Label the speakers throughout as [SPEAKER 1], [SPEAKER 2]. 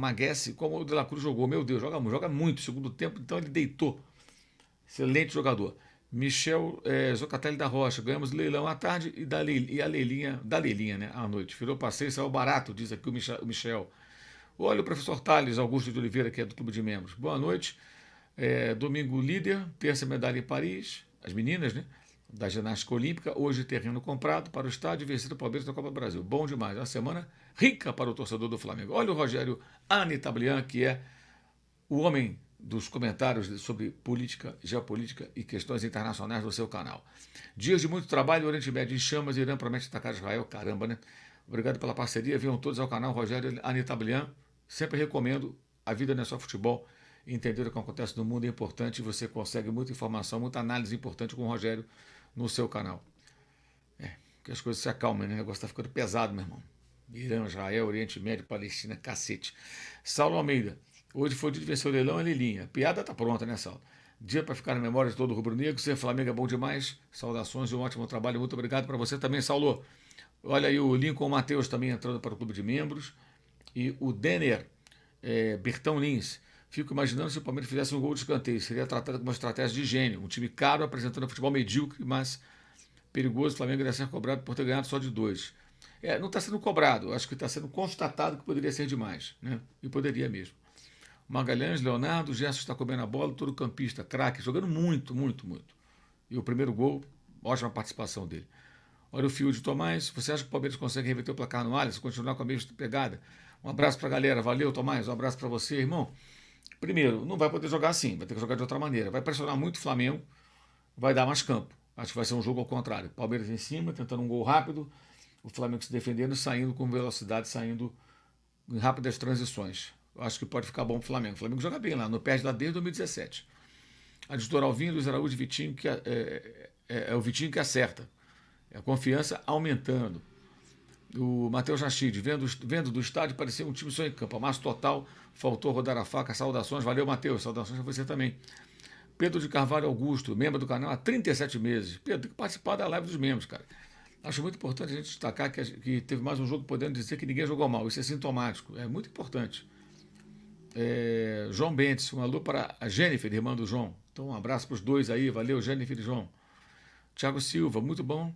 [SPEAKER 1] Maguesse, como o De La Cruz jogou, meu Deus, joga, joga muito. Segundo tempo, então ele deitou. Excelente jogador. Michel é, Zocatelli da Rocha, ganhamos leilão à tarde e, da leil, e a leilinha, da leilinha, né, à noite. Virou passeio, saiu barato, diz aqui o Michel. O Michel. Olha o professor Tales Augusto de Oliveira, que é do Clube de Membros. Boa noite. É, domingo líder, terça medalha em Paris, as meninas, né? da ginástica olímpica, hoje terreno comprado para o estádio vencido Palmeiras da Copa do Brasil. Bom demais, uma semana rica para o torcedor do Flamengo. Olha o Rogério Anitablian, que é o homem dos comentários sobre política, geopolítica e questões internacionais do seu canal. Dias de muito trabalho, Oriente Médio em chamas, Irã promete atacar Israel, caramba, né? Obrigado pela parceria, venham todos ao canal Rogério Anitablian, sempre recomendo, a vida não é só futebol, entender o que acontece no mundo é importante, você consegue muita informação, muita análise importante com o Rogério no seu canal. É, que as coisas se acalmem, né? O negócio tá ficando pesado, meu irmão. Irã, Israel, Oriente Médio, Palestina, cacete. Saulo Almeida. Hoje foi o dia de vencer o leilão e Lilinha. piada tá pronta, né, Saulo? Dia para ficar na memória de todo o rubro-negro. Você, Flamengo é bom demais. Saudações e um ótimo trabalho. Muito obrigado para você também, Saulo. Olha aí o Lincoln Matheus também entrando para o clube de membros. E o Denner é, Bertão Lins. Fico imaginando se o Palmeiras fizesse um gol de escanteio. Seria tratado como uma estratégia de gênio. Um time caro apresentando futebol medíocre, mas perigoso. O Flamengo iria ser cobrado por ter ganhado só de dois. É, não está sendo cobrado, acho que está sendo constatado que poderia ser demais. Né? E poderia mesmo. Magalhães, Leonardo, Gerson está comendo a bola, todo campista, craque, jogando muito, muito, muito. E o primeiro gol, ótima participação dele. Olha o fio de Tomás, você acha que o Palmeiras consegue reverter o placar no Alisson, continuar com a mesma pegada? Um abraço para a galera, valeu Tomás, um abraço para você, irmão. Primeiro, não vai poder jogar assim, vai ter que jogar de outra maneira. Vai pressionar muito o Flamengo, vai dar mais campo. Acho que vai ser um jogo ao contrário. Palmeiras em cima, tentando um gol rápido, o Flamengo se defendendo, saindo com velocidade, saindo em rápidas transições. Acho que pode ficar bom pro o Flamengo. O Flamengo joga bem lá, não perde lá desde 2017. A de Doralvinho, Luiz Araújo e Vitinho, que é, é, é, é o Vitinho que acerta. É a confiança aumentando. O Matheus Rachid, vendo, vendo do estádio, parecia um time só em campo. Amasso total, faltou rodar a faca. Saudações, valeu, Matheus. Saudações a você também. Pedro de Carvalho Augusto, membro do canal há 37 meses. Pedro, tem que participar da live dos membros, cara. Acho muito importante a gente destacar que, que teve mais um jogo podendo dizer que ninguém jogou mal. Isso é sintomático. É muito importante. É, João Bentes, um alô para a Jennifer, irmã do João. Então, um abraço para os dois aí. Valeu, Jennifer e João. Tiago Silva, muito bom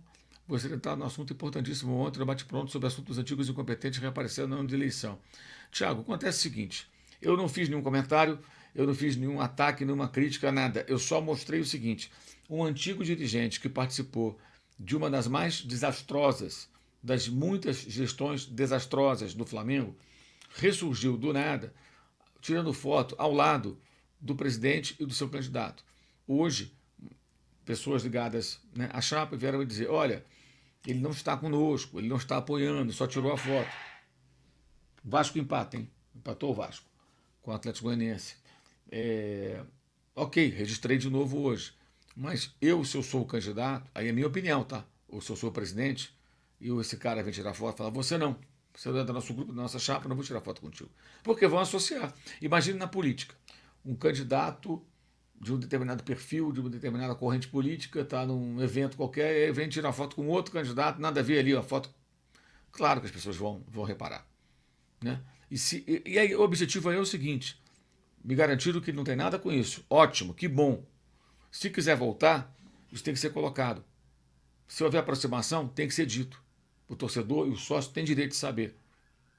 [SPEAKER 1] você está no assunto importantíssimo ontem no bate-pronto sobre assuntos antigos e incompetentes reaparecendo no ano de eleição. Tiago, acontece o seguinte: eu não fiz nenhum comentário, eu não fiz nenhum ataque, nenhuma crítica, nada. Eu só mostrei o seguinte: um antigo dirigente que participou de uma das mais desastrosas, das muitas gestões desastrosas do Flamengo, ressurgiu do nada, tirando foto ao lado do presidente e do seu candidato. Hoje, pessoas ligadas né, à chapa vieram me dizer: olha, ele não está conosco, ele não está apoiando, só tirou a foto. Vasco empata, hein? Empatou o Vasco com o Atlético Goianiense. É, ok, registrei de novo hoje. Mas eu, se eu sou o candidato, aí é minha opinião, tá? Ou se eu sou o presidente, e esse cara vem tirar foto e fala, você não, você não é do nosso grupo, da nossa chapa, não vou tirar foto contigo. Porque vão associar. Imagine na política, um candidato de um determinado perfil, de uma determinada corrente política, está num evento qualquer, e aí vem tirar foto com outro candidato, nada a ver ali, a foto. Claro que as pessoas vão, vão reparar. Né? E, se, e, e aí, o objetivo aí é o seguinte: me garantiram que não tem nada com isso. Ótimo, que bom. Se quiser voltar, isso tem que ser colocado. Se houver aproximação, tem que ser dito. O torcedor e o sócio têm direito de saber.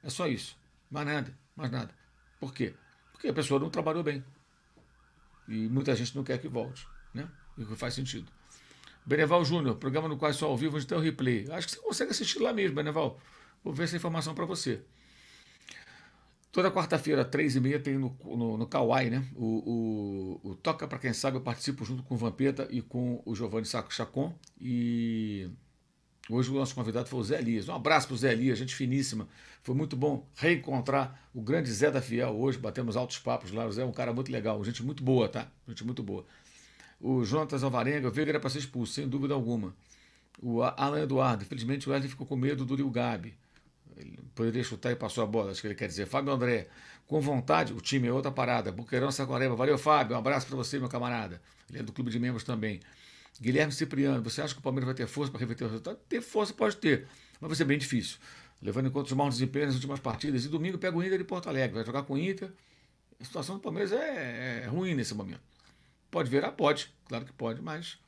[SPEAKER 1] É só isso. Mais nada, mais nada. Por quê? Porque a pessoa não trabalhou bem. E muita gente não quer que volte, né? E que faz sentido. Beneval Júnior, programa no qual só ao vivo, onde tem o replay. Acho que você consegue assistir lá mesmo, Beneval. Vou ver essa informação para você. Toda quarta-feira, três e meia, tem no, no, no Kauai, né? O, o, o Toca para Quem Sabe, eu participo junto com o Vampeta e com o Giovanni Saco Chacon. E Hoje o nosso convidado foi o Zé Elias. Um abraço para o Zé Elias, gente finíssima. Foi muito bom reencontrar o grande Zé da Fiel hoje. Batemos altos papos lá. O Zé é um cara muito legal, gente muito boa, tá? Gente muito boa. O Jonatas Alvarenga, o que era para ser expulso, sem dúvida alguma. O Alan Eduardo, infelizmente o Wesley ficou com medo do Rio Gabi. Ele poderia chutar e passou a bola, acho que ele quer dizer. Fábio André, com vontade, o time é outra parada. Buqueirão Sacoreba, valeu Fábio, um abraço para você, meu camarada. Ele é do clube de membros também. Guilherme Cipriano, você acha que o Palmeiras vai ter força para reverter o resultado? Ter força pode ter, mas vai ser bem difícil. Levando em conta os maus desempenhos nas últimas partidas. E domingo pega o Inter de Porto Alegre, vai jogar com o Inter. A situação do Palmeiras é, é, é ruim nesse momento. Pode virar? Pode, claro que pode, mas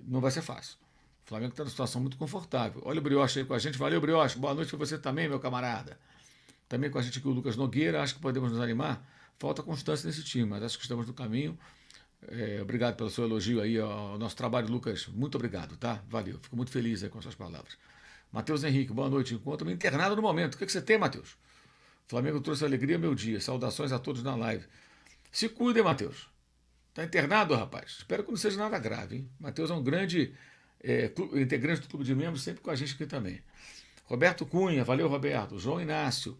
[SPEAKER 1] não vai ser fácil. O Flamengo está numa situação muito confortável. Olha o Brioche aí com a gente. Valeu, Brioche. Boa noite para você também, meu camarada. Também com a gente aqui o Lucas Nogueira. Acho que podemos nos animar. Falta constância nesse time, mas acho que estamos no caminho. É, obrigado pelo seu elogio aí ao nosso trabalho, Lucas. Muito obrigado, tá? Valeu. Fico muito feliz aí com as suas palavras. Matheus Henrique, boa noite. Encontro-me internado no momento. O que, é que você tem, Matheus? Flamengo trouxe alegria meu dia. Saudações a todos na live. Se cuidem, Matheus. Tá internado, rapaz. Espero que não seja nada grave, hein? Matheus é um grande é, integrante do Clube de Membros, sempre com a gente aqui também. Roberto Cunha, valeu, Roberto. João Inácio,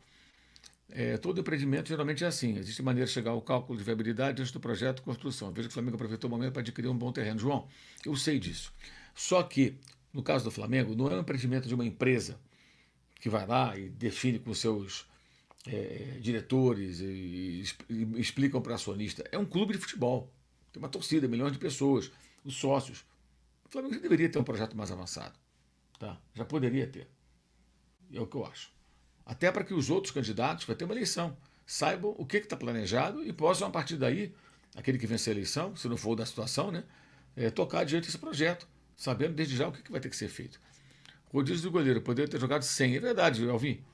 [SPEAKER 1] é, todo empreendimento geralmente é assim. Existe maneira de chegar ao cálculo de viabilidade antes do projeto de construção. Veja que o Flamengo aproveitou o momento para adquirir um bom terreno. João, eu sei disso. Só que, no caso do Flamengo, não é um empreendimento de uma empresa que vai lá e define com seus é, diretores e, e explicam para acionista. É um clube de futebol. Tem uma torcida, milhões de pessoas, os sócios. O Flamengo já deveria ter um projeto mais avançado. Tá? Já poderia ter. É o que eu acho até para que os outros candidatos, vai ter uma eleição, saibam o que está planejado e possam, a partir daí, aquele que vencer a eleição, se não for da situação, né, é, tocar adiante esse projeto, sabendo desde já o que, que vai ter que ser feito. Rodízio do goleiro, poderia ter jogado sem. É verdade, Alvin.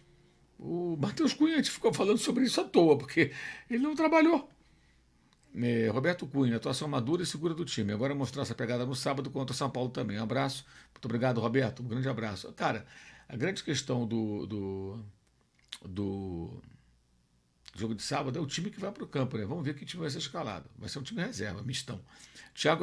[SPEAKER 1] O Matheus Cunha ficou falando sobre isso à toa, porque ele não trabalhou. É, Roberto Cunha, atuação madura e segura do time. Agora mostrar essa pegada no sábado contra o São Paulo também. Um abraço. Muito obrigado, Roberto. Um grande abraço. Cara, a grande questão do, do do jogo de sábado é o time que vai para o campo, né? Vamos ver que time vai ser escalado. Vai ser um time reserva, mistão. Thiago